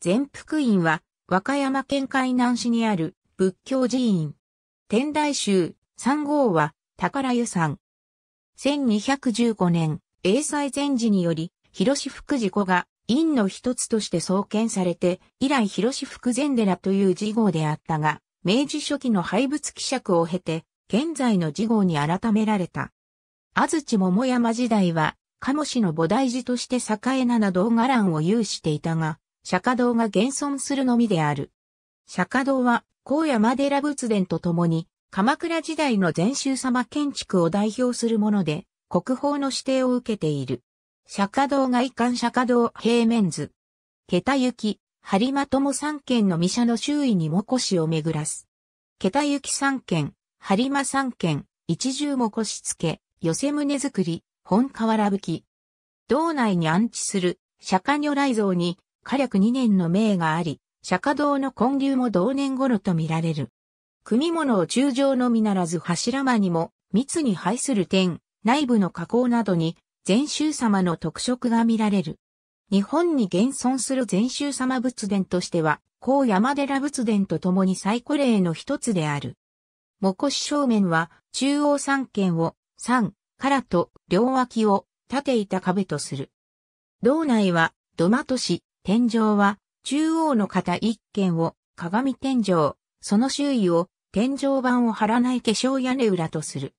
全福院は、和歌山県海南市にある仏教寺院。天台宗三号は、宝湯山。1215年、英才禅寺により、広志福寺子が、院の一つとして創建されて、以来広志福禅寺という寺号であったが、明治初期の廃仏希釈を経て、現在の寺号に改められた。安土桃山時代は、鴨氏の菩提寺として栄えななど伽藍を有していたが、釈迦堂が現存するのみである。釈迦堂は、高野山寺仏殿とともに、鎌倉時代の禅宗様建築を代表するもので、国宝の指定を受けている。釈迦堂が遺憾釈迦堂平面図。桁行き、張間友三軒の御社の周囲にもこしを巡らす。桁行き三軒、張間三軒、一重もこし付け、寄せ胸作り、本瓦吹き。道内に安置する釈迦如来像に火略二年の命があり、釈迦堂の建立も同年頃と見られる。組物を中上のみならず柱間にも、密に配する点、内部の加工などに、禅宗様の特色が見られる。日本に現存する禅宗様仏殿としては、高山寺仏殿と共に最古例の一つである。木腰正面は、中央三軒を、三、からと両脇を、立て板壁とする。道内は、土間都市、天井は、中央の型一軒を鏡天井、その周囲を天井板を張らない化粧屋根裏とする。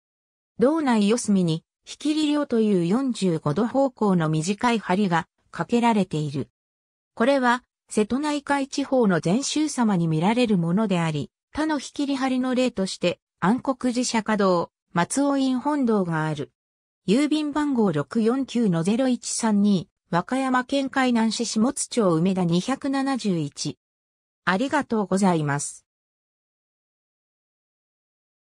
道内四隅に、引き利用という45度方向の短い針がかけられている。これは、瀬戸内海地方の全州様に見られるものであり、他の引き利張りの例として、暗黒寺釈迦堂、松尾院本堂がある。郵便番号649-0132、和歌山県海南市下津町梅田271。ありがとうございます。